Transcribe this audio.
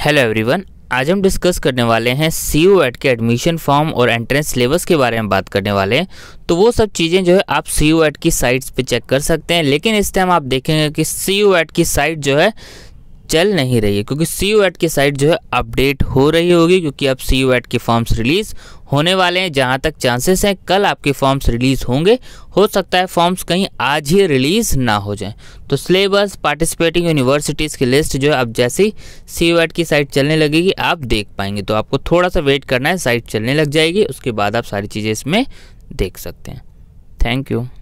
hello everyone आज हम discuss करने वाले हैं सी यू एड के एडमिशन फॉर्म और एंट्रेंस सिलेबस के बारे में बात करने वाले हैं तो वो सब चीज़ें जो है आप सी यू एड की साइट्स पे चेक कर सकते हैं लेकिन इस टाइम आप देखेंगे कि सी यू एड की साइट जो है चल नहीं रही है क्योंकि सी यू की साइट जो है अपडेट हो रही होगी क्योंकि अब सी यू के फॉर्म्स रिलीज़ होने वाले हैं जहां तक चांसेस हैं कल आपके फॉर्म्स रिलीज़ होंगे हो सकता है फॉर्म्स कहीं आज ही रिलीज़ ना हो जाएं तो सिलेबस पार्टिसिपेटिंग यूनिवर्सिटीज़ की लिस्ट जो है अब जैसी सी यू की साइट चलने लगेगी आप देख पाएंगे तो आपको थोड़ा सा वेट करना है साइट चलने लग जाएगी उसके बाद आप सारी चीज़ें इसमें देख सकते हैं थैंक यू